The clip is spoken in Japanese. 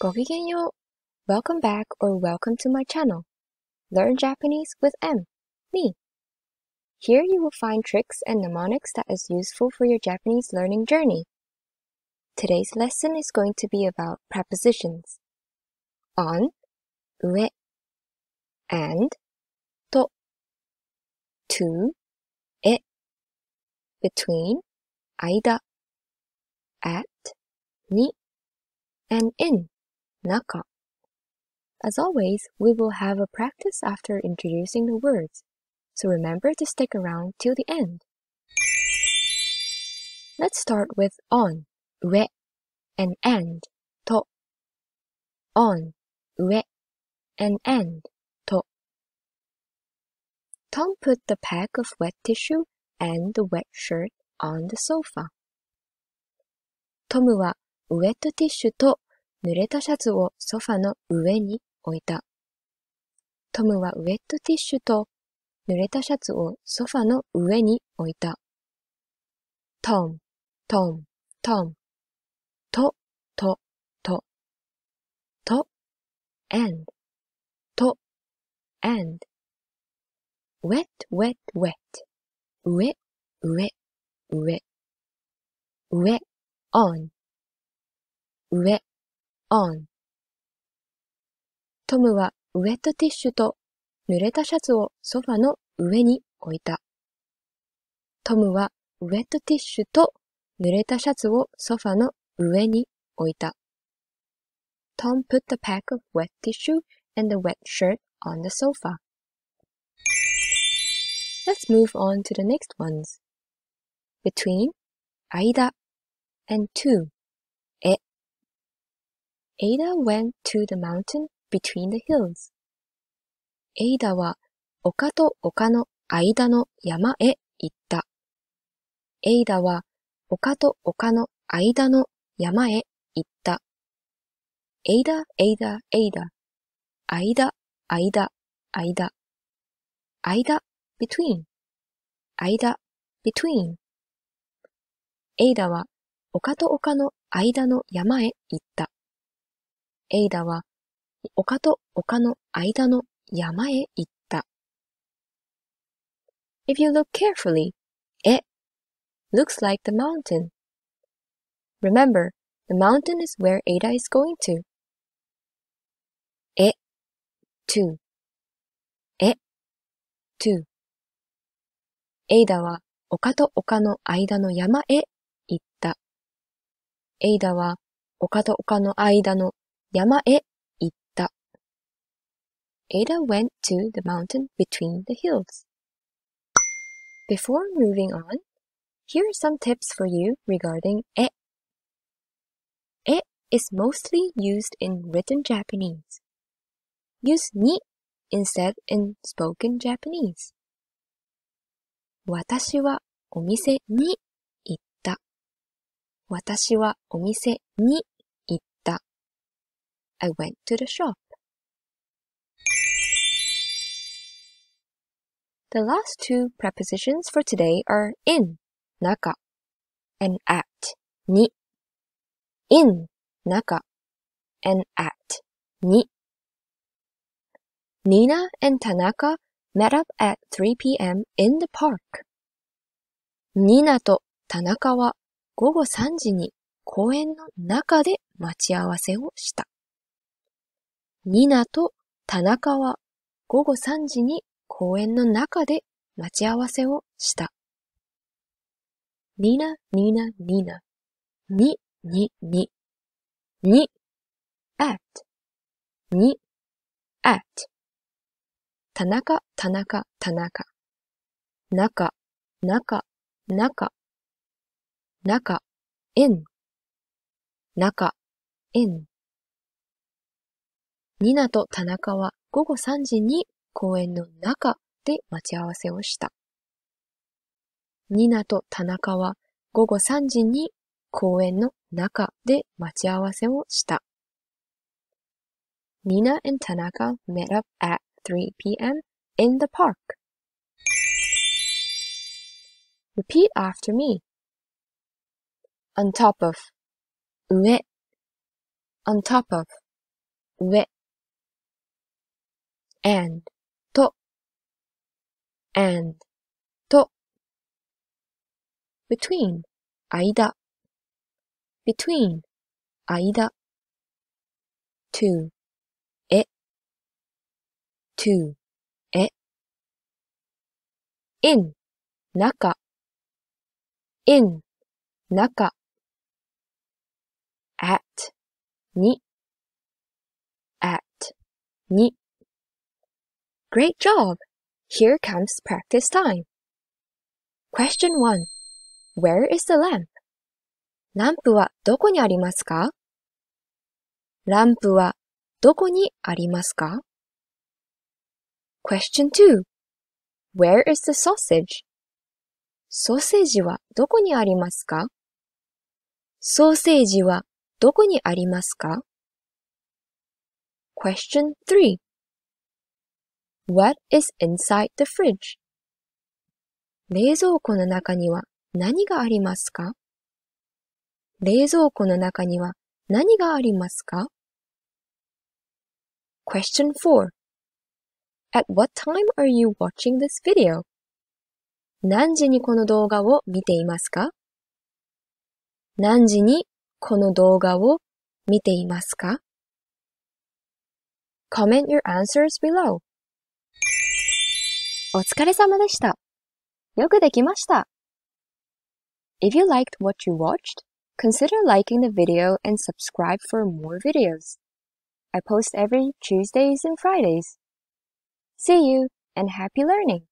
Gokigenyo! Welcome back or welcome to my channel. Learn Japanese with M, me. Here you will find tricks and mnemonics that is useful for your Japanese learning journey. Today's lesson is going to be about prepositions. On, ue, and, to, to, e, between, aida, at, ni, and in naka. As always, we will have a practice after introducing the words, so remember to stick around till the end. Let's start with on, ue, and end, to. On, ue, and end, to. Tom put the pack of wet tissue and the wet shirt on the sofa. tissue to. 濡れたシャツをソファの上に置いた。トムはウェットティッシュと濡れたシャツをソファの上に置いた。トン、トン、トン。と、と、と。と、and, と、and. wet, wet, wet. 上、上、上。上、on. 上、on。トムはウェットティッシュと濡れたシャツをソファの上に置いた。トムはウェットティッシュと濡れたシャツをソファの上に置いた。Tom put the pack of wet tissue and the wet shirt on the sofa. Let's move on to the next ones. Between, 間 and to, え Ada went to the mountain between the hills. Ada は丘と丘の間の山へ行った。Ada は丘と丘の間の山へ行った。Ada, Ada, Ada. 間、間、間。間、between. 間、between. Ada は丘と丘の間の山へ行った。エイダは、丘と丘の間の山へ行った。If you look carefully, it looks like the mountain. Remember, the mountain is where Ada is going to. え、t o It, to. Ada は丘と丘の間の山へ行った。Ada は丘と丘の間の山へ行った。Ada went to the mountain between the hills. Before moving on, here are some tips for you regarding e. E is mostly used in written Japanese. Use ni instead in spoken Japanese. 私はお店に行った。私はお店に I went to the shop. The last two prepositions for today are in, naka, and at, ni. In, naka, and at, ni. Nina and Tanaka met up at 3 p.m. in the park. ニナと田中は午後3時に公園の中で待ち合わせをした。ニナと田中は午後3時に公園の中で待ち合わせをした。ニナ、ニナ、ニナ。に、に、に。に、at。に、at。田中、田中、田中。中、中、中。中、in。中、in。ニナと田中は午後3時に公園の中で待ち合わせをした。ニナと田中は午後3時に公園の中で待ち合わせをした。Nina and Tanaka met up at 3 p.m. in the park. Repeat after me. On top of, 上 On top of, 上 and と and と between 間 between 間 to え to え in 中 in 中 at に at に Great job! Here comes practice time. Question 1. Where is the lamp? ランプはどこにありますかランプはどこにありますか ?Question 2. Where is the sausage? ソーセージはどこにありますかソーセージはどこにありますか ?Question 3. What is inside the fridge? 冷蔵庫の中には何がありますか冷蔵庫の中には何がありますか Question 4 At what time are you watching this video? 何時にこの動画を見ていますか何時にこの動画を見ていますか ?Comment your answers below. お疲れ様でした。よくできました。If you liked what you watched, consider liking the video and subscribe for more videos. I post every Tuesdays and Fridays. See you and happy learning!